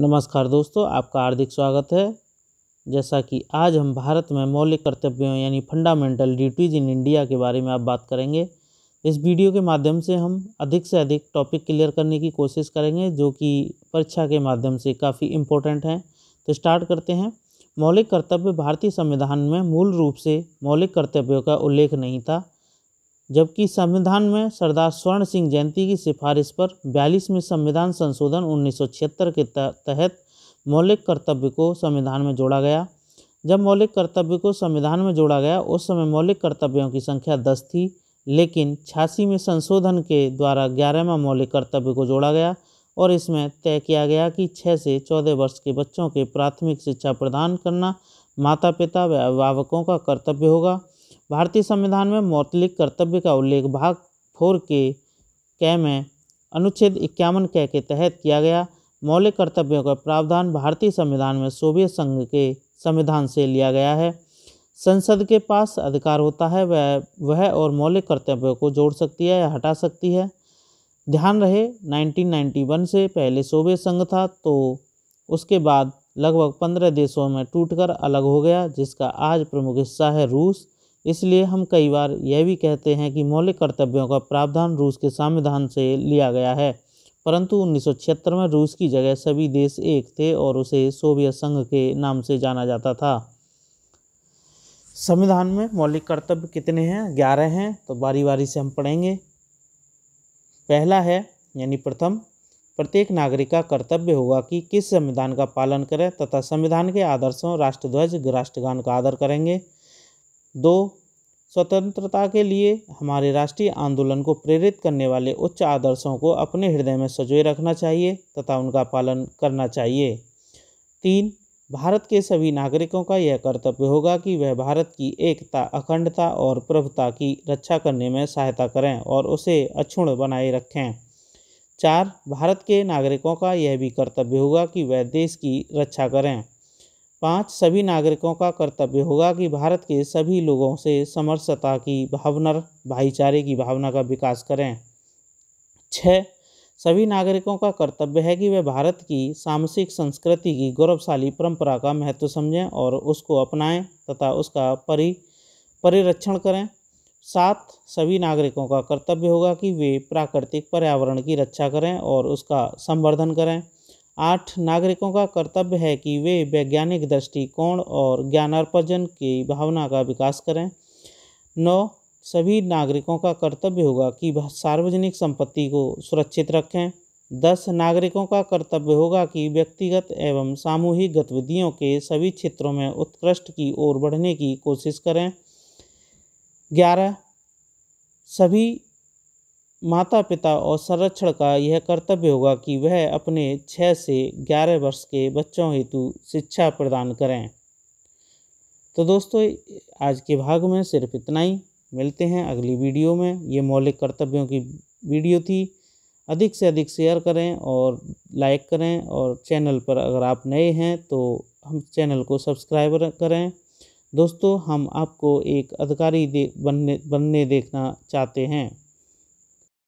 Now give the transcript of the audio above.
नमस्कार दोस्तों आपका हार्दिक स्वागत है जैसा कि आज हम भारत में मौलिक कर्तव्यों यानी फंडामेंटल ड्यूटीज़ इन इंडिया के बारे में आप बात करेंगे इस वीडियो के माध्यम से हम अधिक से अधिक टॉपिक क्लियर करने की कोशिश करेंगे जो कि परीक्षा के माध्यम से काफ़ी इम्पोर्टेंट हैं तो स्टार्ट करते हैं मौलिक कर्तव्य भारतीय संविधान में मूल रूप से मौलिक कर्तव्यों का उल्लेख नहीं था जबकि संविधान में सरदार स्वर्ण सिंह जयंती की सिफारिश पर बयालीसवें संविधान संशोधन उन्नीस के तहत मौलिक कर्तव्य को संविधान में जोड़ा गया जब मौलिक कर्तव्य को संविधान में जोड़ा गया उस समय मौलिक कर्तव्यों की संख्या दस थी लेकिन छियासी में संशोधन के द्वारा ग्यारहवा मौलिक कर्तव्य को जोड़ा गया और इसमें तय किया गया कि छः से चौदह वर्ष के बच्चों के प्राथमिक शिक्षा प्रदान करना माता पिता व अभिभावकों का कर्तव्य होगा भारतीय संविधान में मौतलिक कर्तव्य का उल्लेख भाग फोर के कै में अनुच्छेद इक्यावन कै के तहत किया गया मौलिक कर्तव्यों का प्रावधान भारतीय संविधान में सोवियत संघ के संविधान से लिया गया है संसद के पास अधिकार होता है वह वह और मौलिक कर्तव्यों को जोड़ सकती है या हटा सकती है ध्यान रहे 1991 से पहले सोवियत संघ था तो उसके बाद लगभग पंद्रह देशों में टूटकर अलग हो गया जिसका आज प्रमुख हिस्सा है रूस इसलिए हम कई बार यह भी कहते हैं कि मौलिक कर्तव्यों का प्रावधान रूस के संविधान से लिया गया है परंतु उन्नीस में रूस की जगह सभी देश एक थे और उसे सोवियत संघ के नाम से जाना जाता था संविधान में मौलिक कर्तव्य कितने हैं ग्यारह हैं तो बारी बारी से हम पढ़ेंगे पहला है यानी प्रथम प्रत्येक नागरिक का कर्तव्य होगा कि किस संविधान का पालन करें तथा संविधान के आदर्शों राष्ट्रध्वज राष्ट्रगान का आदर करेंगे दो स्वतंत्रता के लिए हमारे राष्ट्रीय आंदोलन को प्रेरित करने वाले उच्च आदर्शों को अपने हृदय में सजोए रखना चाहिए तथा उनका पालन करना चाहिए तीन भारत के सभी नागरिकों का यह कर्तव्य होगा कि वह भारत की एकता अखंडता और प्रभुता की रक्षा करने में सहायता करें और उसे अक्षुण बनाए रखें चार भारत के नागरिकों का यह भी कर्तव्य होगा कि वह देश की रक्षा करें पाँच सभी नागरिकों का कर्तव्य होगा कि भारत के सभी लोगों से समरसता की भावना भाईचारे की भावना का विकास करें छः सभी नागरिकों का कर्तव्य है कि वे भारत की सामसिक संस्कृति की गौरवशाली परंपरा का महत्व समझें और उसको अपनाएं तथा उसका परि परिरक्षण करें सात सभी नागरिकों का कर्तव्य होगा कि वे प्राकृतिक पर्यावरण की रक्षा करें और उसका संवर्धन करें आठ नागरिकों का कर्तव्य है कि वे वैज्ञानिक दृष्टिकोण और ज्ञानार्पजन की भावना का विकास करें नौ सभी नागरिकों का कर्तव्य होगा कि सार्वजनिक संपत्ति को सुरक्षित रखें दस नागरिकों का कर्तव्य होगा कि व्यक्तिगत एवं सामूहिक गतिविधियों के सभी क्षेत्रों में उत्कृष्ट की ओर बढ़ने की कोशिश करें ग्यारह सभी माता पिता और संरक्षण का यह कर्तव्य होगा कि वह अपने छः से ग्यारह वर्ष के बच्चों हेतु शिक्षा प्रदान करें तो दोस्तों आज के भाग में सिर्फ इतना ही मिलते हैं अगली वीडियो में ये मौलिक कर्तव्यों की वीडियो थी अधिक से अधिक शेयर करें और लाइक करें और चैनल पर अगर आप नए हैं तो हम चैनल को सब्सक्राइब करें दोस्तों हम आपको एक अधिकारी दे बनने बनने देखना चाहते हैं